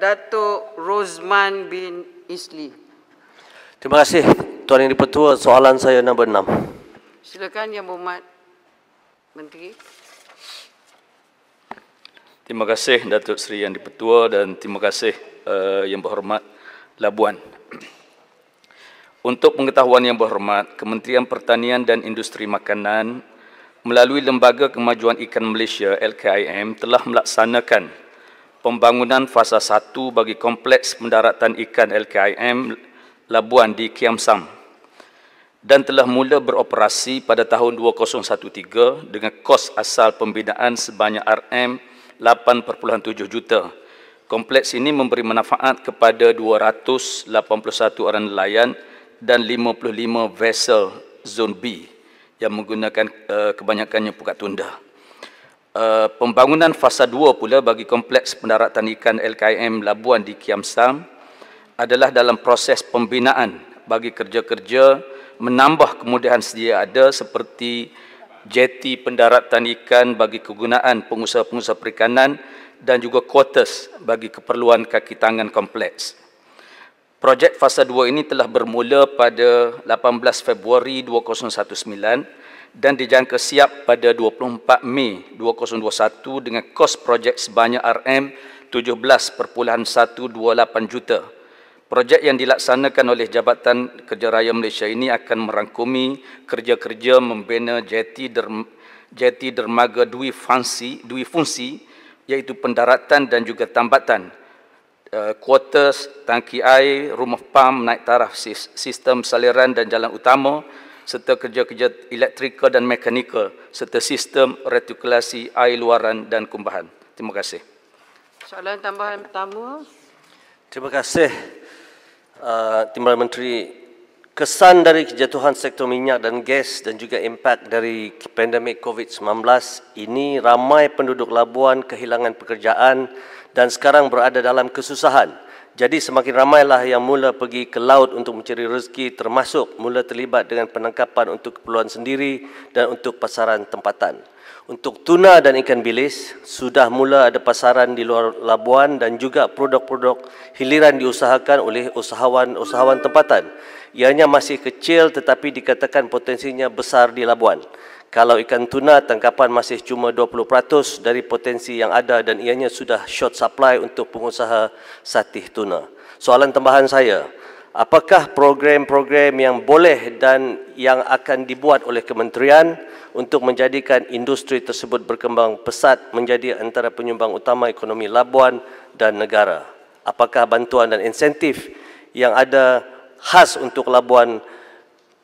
Datuk Rosman bin Isli. Terima kasih Tuan Yang Dipertua, soalan saya nombor enam. Silakan Yang Berhormat Menteri. Terima kasih Datuk Seri Yang Dipertua dan terima kasih uh, Yang Berhormat Labuan. Untuk pengetahuan Yang Berhormat, Kementerian Pertanian dan Industri Makanan melalui Lembaga Kemajuan Ikan Malaysia LKIM telah melaksanakan pembangunan fasa 1 bagi kompleks pendaratan ikan LKIM Labuan di Kiam Sam dan telah mula beroperasi pada tahun 2013 dengan kos asal pembinaan sebanyak RM8.7 juta. Kompleks ini memberi manfaat kepada 281 orang nelayan dan 55 vessel zon B yang menggunakan eh, kebanyakannya pukat tunda. Eh, pembangunan fasa 2 pula bagi kompleks pendaratan ikan LKM Labuan di Kiam Sam adalah dalam proses pembinaan bagi kerja-kerja menambah kemudahan sedia ada seperti jeti pendaratan ikan bagi kegunaan pengusaha-pengusaha perikanan dan juga quarters bagi keperluan kaki tangan kompleks. Projek fasa 2 ini telah bermula pada 18 Februari 2019 dan dijangka siap pada 24 Mei 2021 dengan kos projek sebanyak RM17.128 juta. Projek yang dilaksanakan oleh Jabatan Kerja Raya Malaysia ini akan merangkumi kerja-kerja membina jeti jeti dermaga Dwi Fungsi, Dwi Fungsi iaitu pendaratan dan juga tambatan. Eh, Kuartus, tangki air, rumah pam, naik taraf sistem saliran dan jalan utama serta kerja-kerja elektrikal dan mekanikal serta sistem retikulasi air luaran dan kumpahan. Terima kasih. Soalan tambahan pertama. Terima kasih uh, Timbalan Menteri. Kesan dari kejatuhan sektor minyak dan gas dan juga impak dari pandemik COVID-19 ini ramai penduduk Labuan kehilangan pekerjaan dan sekarang berada dalam kesusahan. Jadi semakin ramailah yang mula pergi ke laut untuk mencari rezeki termasuk mula terlibat dengan penangkapan untuk keperluan sendiri dan untuk pasaran tempatan. Untuk tuna dan ikan bilis, sudah mula ada pasaran di luar Labuan dan juga produk-produk hiliran diusahakan oleh usahawan-usahawan tempatan. Ianya masih kecil tetapi dikatakan potensinya besar di Labuan kalau ikan tuna tangkapan masih cuma 20% dari potensi yang ada dan ianya sudah short supply untuk pengusaha satih tuna. Soalan tambahan saya, apakah program-program yang boleh dan yang akan dibuat oleh kementerian untuk menjadikan industri tersebut berkembang pesat menjadi antara penyumbang utama ekonomi Labuan dan negara? Apakah bantuan dan insentif yang ada khas untuk Labuan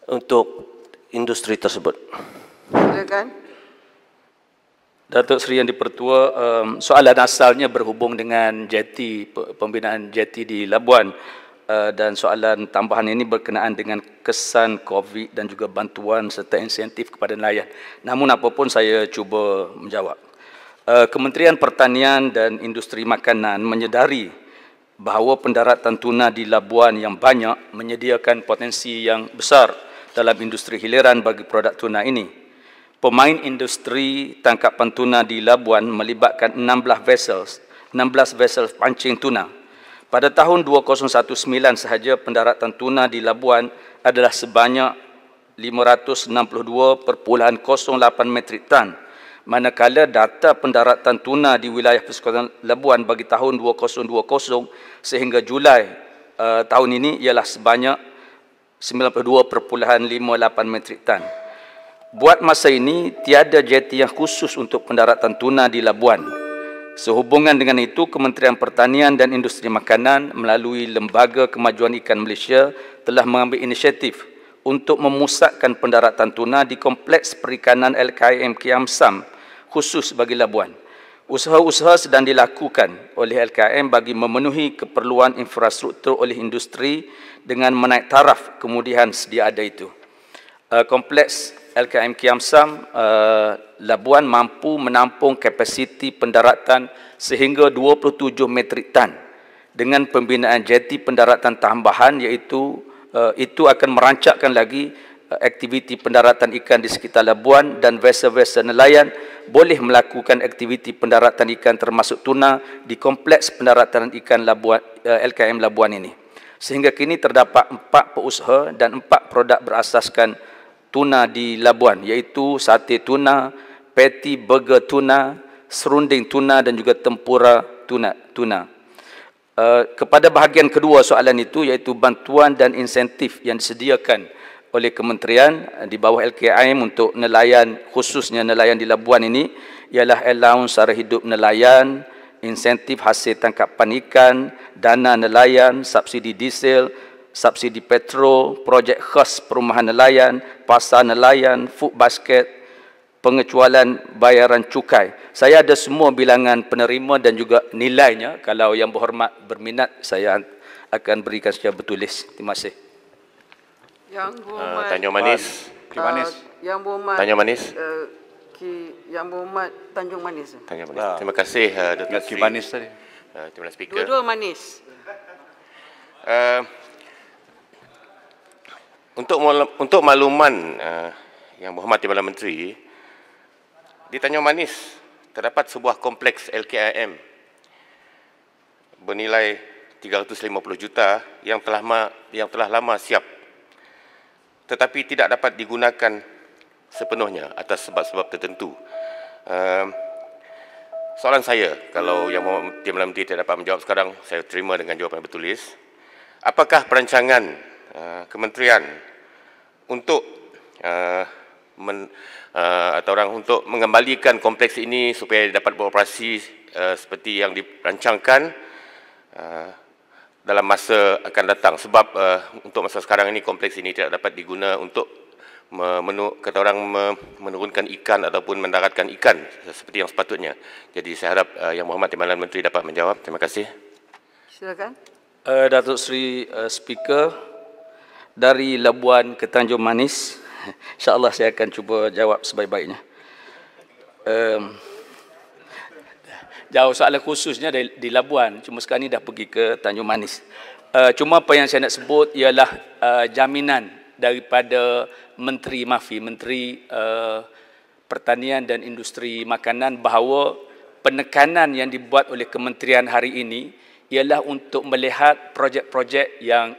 untuk industri tersebut? Silakan. Datuk Seri yang dipertua, um, soalan asalnya berhubung dengan jeti, pembinaan jeti di Labuan uh, dan soalan tambahan ini berkenaan dengan kesan COVID dan juga bantuan serta insentif kepada nelayan. Namun apapun saya cuba menjawab. Uh, Kementerian Pertanian dan Industri Makanan menyedari bahawa pendaratan tuna di Labuan yang banyak menyediakan potensi yang besar dalam industri hiliran bagi produk tuna ini pemain industri tangkapan tuna di Labuan melibatkan 16 vessel, 16 vessel pancing tuna. Pada tahun 2019 sahaja pendaratan tuna di Labuan adalah sebanyak 562.08 metrik ton. Manakala data pendaratan tuna di wilayah Persekutuan Labuan bagi tahun 2020 sehingga Julai uh, tahun ini ialah sebanyak 92.58 metrik ton. Buat masa ini, tiada jeti yang khusus untuk pendaratan tuna di Labuan. Sehubungan dengan itu, Kementerian Pertanian dan Industri Makanan melalui Lembaga Kemajuan Ikan Malaysia telah mengambil inisiatif untuk memusatkan pendaratan tuna di Kompleks Perikanan LKM Kiam Sam khusus bagi Labuan. Usaha-usaha sedang dilakukan oleh LKM bagi memenuhi keperluan infrastruktur oleh industri dengan menaik taraf kemudian sedia ada itu. Eh, Kompleks LKM Kiam Sam uh, Labuan mampu menampung kapasiti pendaratan sehingga 27 metrik tan dengan pembinaan jeti pendaratan tambahan iaitu uh, itu akan merancakkan lagi uh, aktiviti pendaratan ikan di sekitar Labuan dan vessel-vessel nelayan boleh melakukan aktiviti pendaratan ikan termasuk tuna di kompleks pendaratan ikan Labuan uh, LKM Labuan ini. Sehingga kini terdapat empat pengusaha dan empat produk berasaskan tuna di Labuan iaitu sate tuna, patty burger tuna, serunding tuna dan juga tempura tuna. tuna. Uh, kepada bahagian kedua soalan itu iaitu bantuan dan insentif yang disediakan oleh kementerian di bawah LKIM untuk nelayan khususnya nelayan di Labuan ini ialah allowance sara hidup nelayan, insentif hasil tangkapan ikan, dana nelayan, subsidi diesel, subsidi petrol, projek khas perumahan nelayan, pasar nelayan, food basket, pengecualian bayaran cukai. Saya ada semua bilangan penerima dan juga nilainya. Kalau yang berhormat berminat, saya akan berikan secara bertulis. Terima kasih. Yang berhormat... Uh, Manis. Uh, Manis. Yang berhormat... Tanjung Manis. Uh, Ki, yang berhormat Tanjung Manis. Tanjung Manis. Uh, terima kasih, uh, eh, Dr. Ki Manis tadi. Uh, terima kasih, Speaker. Dua-dua Manis. Uh, untuk untuk makluman uh, yang berhormati Perdana Menteri di Tanjung Manis terdapat sebuah kompleks LKIM bernilai 350 juta yang telah ma- yang telah lama siap tetapi tidak dapat digunakan sepenuhnya atas sebab-sebab tertentu. Uh, soalan saya kalau yang Muhammad Tim Menteri tidak dapat menjawab sekarang saya terima dengan jawapan yang bertulis. Apakah perancangan Eh, kementerian untuk uh, men, uh, atau orang untuk mengembalikan kompleks ini supaya dapat beroperasi uh, seperti yang dirancangkan uh, dalam masa akan datang sebab uh, untuk masa sekarang ini kompleks ini tidak dapat diguna untuk menu, kata orang menurunkan ikan ataupun mendaratkan ikan seperti yang sepatutnya. Jadi saya harap uh, Yang Muhammad Timbalan Menteri dapat menjawab. Terima kasih. Silakan. Uh, Datuk Seri uh, Speaker, dari Labuan ke Tanjung Manis. InsyaAllah saya akan cuba jawab sebaik-baiknya. Um, jauh soalan khususnya di, di Labuan. Cuma sekarang ini dah pergi ke Tanjung Manis. Uh, cuma apa yang saya nak sebut ialah uh, jaminan daripada Menteri Mafi, Menteri uh, Pertanian dan Industri Makanan bahawa penekanan yang dibuat oleh kementerian hari ini ialah untuk melihat projek-projek yang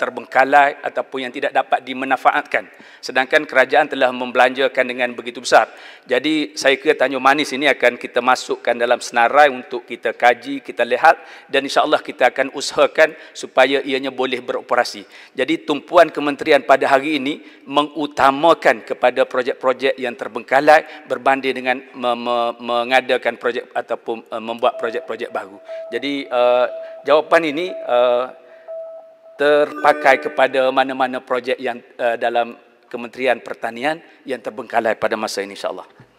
terbengkalai ataupun yang tidak dapat dimanfaatkan. Sedangkan kerajaan telah membelanjakan dengan begitu besar. Jadi saya kira Tanjung Manis ini akan kita masukkan dalam senarai untuk kita kaji, kita lihat dan insyaAllah kita akan usahakan supaya ianya boleh beroperasi. Jadi tumpuan kementerian pada hari ini mengutamakan kepada projek-projek yang terbengkalai berbanding dengan mengadakan projek ataupun eh, membuat projek-projek baru. Jadi eh, jawapan ini eh, terpakai kepada mana-mana projek yang uh, dalam Kementerian Pertanian yang terbengkalai pada masa ini insya-Allah.